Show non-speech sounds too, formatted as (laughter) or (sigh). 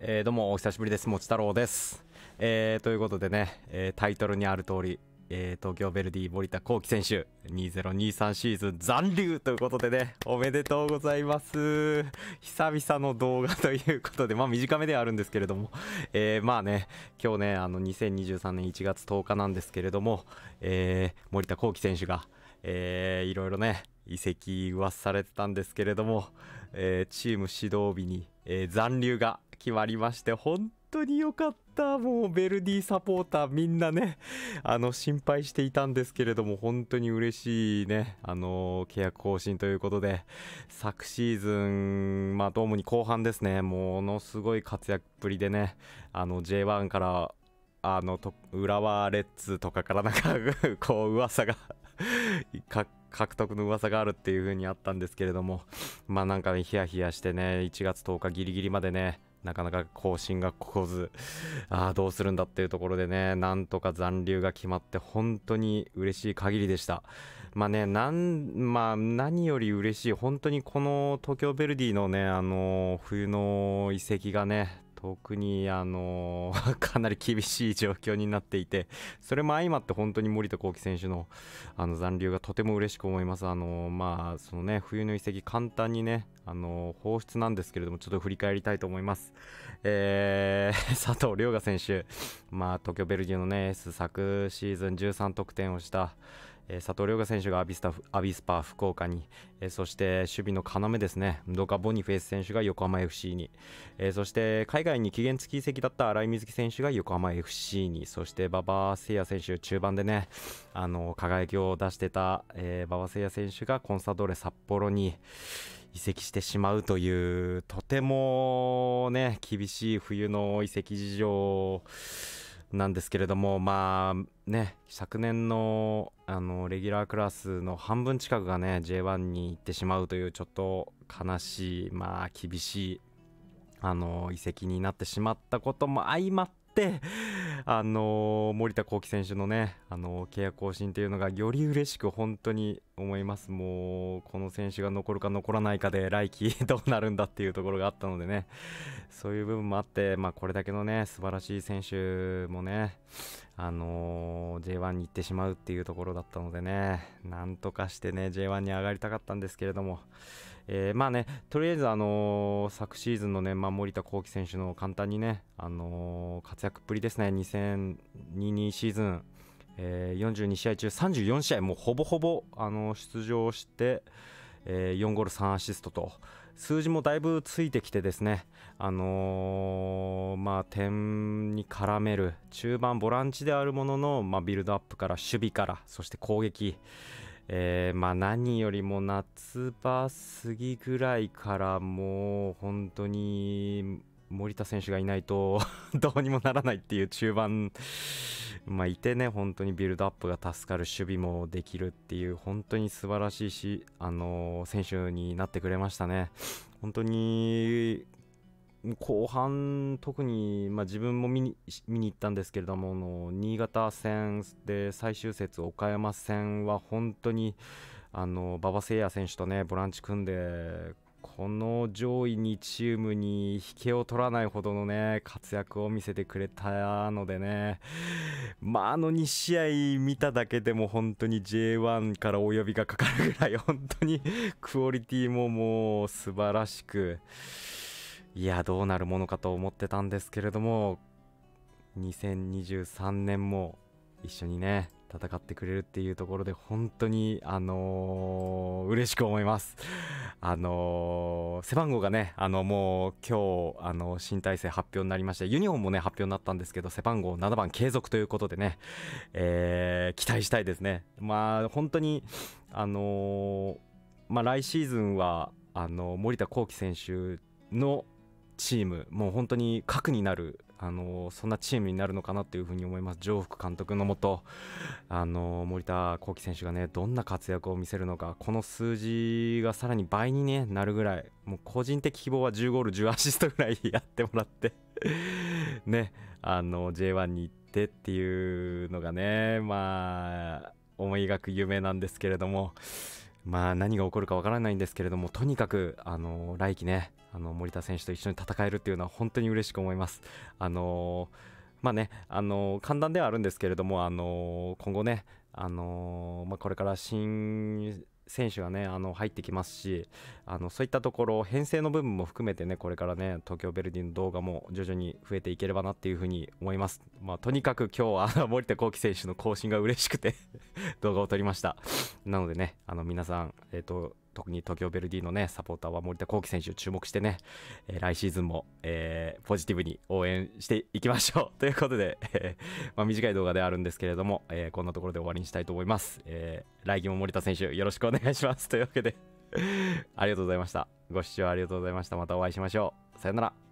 えー、どうもお久しぶりですもち太郎です、えー、ということでね、えー、タイトルにある通り、えー、東京ヴェルディ森田幸輝選手2023シーズン残留ということでねおめでとうございます久々の動画ということでまあ短めではあるんですけれども、えー、まあね今日ねあの2023年1月10日なんですけれども、えー、森田幸輝選手が、えー、いろいろね移籍噂されてたんですけれども、えー、チーム指導日に、えー、残留が決まりまして、本当に良かった。もうベルディサポーターみんなね、(laughs) あの、心配していたんですけれども、本当に嬉しいね、あの、契約更新ということで、昨シーズン、まあ、もに後半ですね、ものすごい活躍っぷりでね、あの、J1 から、あの、と浦和レッズとかからなんか (laughs) こう、噂が (laughs) 獲得の噂があるっていう風にあったんですけれども、まあなんかね、ヒヤヒヤしてね、1月10日ギリギリまでね、なかなか更新が来ず、ああ、どうするんだっていうところでね、なんとか残留が決まって、本当に嬉しい限りでした。まあね、なん、まあ、何より嬉しい、本当にこの東京ヴェルディのね、あのー、冬の遺跡がね、特にあのー、(laughs) かなり厳しい状況になっていて、それも相まって本当に森田幸輝選手のあの残留がとても嬉しく思います。あのー、まあ、そのね、冬の遺跡簡単にね、あのー、放出なんですけれども、ちょっと振り返りたいと思います。え (laughs) 佐藤涼河選手、まあ、東京ベルギーのね、エー昨シーズン13得点をした、えー、佐藤涼河選手がアビスタアビスパ福岡に、えー、そして守備の要ですね、ドカ・ボニフェイス選手が横浜 FC に、えー、そして海外に期限付き移籍だった新井瑞希選手が横浜 FC に、そして馬場聖也選手、中盤でね、あの輝きを出してた、え馬場聖也選手がコンサドーレ札幌に、移籍してしまうというとてもね厳しい冬の移籍事情なんですけれども、まあね、昨年のあのレギュラークラスの半分近くがね、J1 に行ってしまうという、ちょっと悲しい、まあ厳しい、あの、移籍になってしまったことも相まっ、あのー、森田幸輝選手のね、あのー、契約更新というのがより嬉しく本当に思います。もう、この選手が残るか残らないかで来季 (laughs) どうなるんだっていうところがあったのでね、そういう部分もあって、まあ、これだけのね、素晴らしい選手もね、あのー、J1 に行ってしまうっていうところだったのでね、なんとかしてね、J1 に上がりたかったんですけれども、えー、まあね、とりあえず、あのー、昨シーズンのね、まあ、森田幸輝選手の簡単にね、あのー、活躍っぷりですね、2022シーズン、えー、42試合中34試合、もうほぼほぼ、あの出場して、えー、4ゴール3アシストと、数字もだいぶついてきてですね、あのー、まあ、点に絡める、中盤ボランチであるものの、まあ、ビルドアップから守備から、そして攻撃、えー、まあ何よりも夏場過ぎぐらいからもう本当に森田選手がいないと (laughs) どうにもならないっていう中盤、まあ、いてね、本当にビルドアップが助かる守備もできるっていう、本当に素晴らしいし、あのー、選手になってくれましたね。本当に後半、特に、まあ、自分も見に見に行ったんですけれどもの、新潟戦で最終節、岡山戦は本当にあの馬場誠也選手と、ね、ボランチ組んで、この上位2チームに引けを取らないほどの、ね、活躍を見せてくれたのでね、まあ、あの2試合見ただけでも本当に J1 からお呼びがかかるぐらい、本当にクオリティももう素晴らしく。いやどうなるものかと思ってたんですけれども2023年も一緒にね戦ってくれるっていうところで本当にあのー、嬉しく思います。あのー、背番号がね、あのもう今日、あの新体制発表になりまして、ユニフォームもね、発表になったんですけど、背番号7番継続ということでね、えー、期待したいですね。まあ、本当に、あのー、まあ、来シーズンは、あの森田幸輝選手のチーム、もう本当に核になる、あのそんなチームになるのかなというふうに思います、上福監督のもと、あの森田幸輝選手がね、どんな活躍を見せるのか、この数字がさらに倍に、ね、なるぐらい、もう個人的希望は10ゴール、10アシストぐらい (laughs) やってもらって (laughs) ね、あの J1 に行ってっていうのがね、まあ、思い描く夢なんですけれども。まあ何が起こるかわからないんですけれども、とにかく、あのー、来季ね、あの、森田選手と一緒に戦えるっていうのは本当に嬉しく思います。あのー、まあね、あのー、簡単ではあるんですけれども、あの今後ね、あのまあ、これから新選手がねあの入ってきますしあのそういったところ編成の部分も含めてねこれからね東京ヴェルディの動画も徐々に増えていければなっていうふうに思います、まあ、とにかく今日は森田幸輝選手の更新が嬉しくて (laughs) 動画を撮りましたなのでねあの皆さん、えっ、ー、と特に東京ベルディのね、サポーターは森田幸輝選手を注目してね、えー、来シーズンも、えー、ポジティブに応援していきましょう (laughs) ということで、えー、まあ、短い動画ではあるんですけれども、えこんなところで終わりにしたいと思います。え来季も森田選手、よろしくお願いします。というわけで (laughs) ありがとうございました。ご視聴ありがとうございました。またお会いしましょう。さよなら。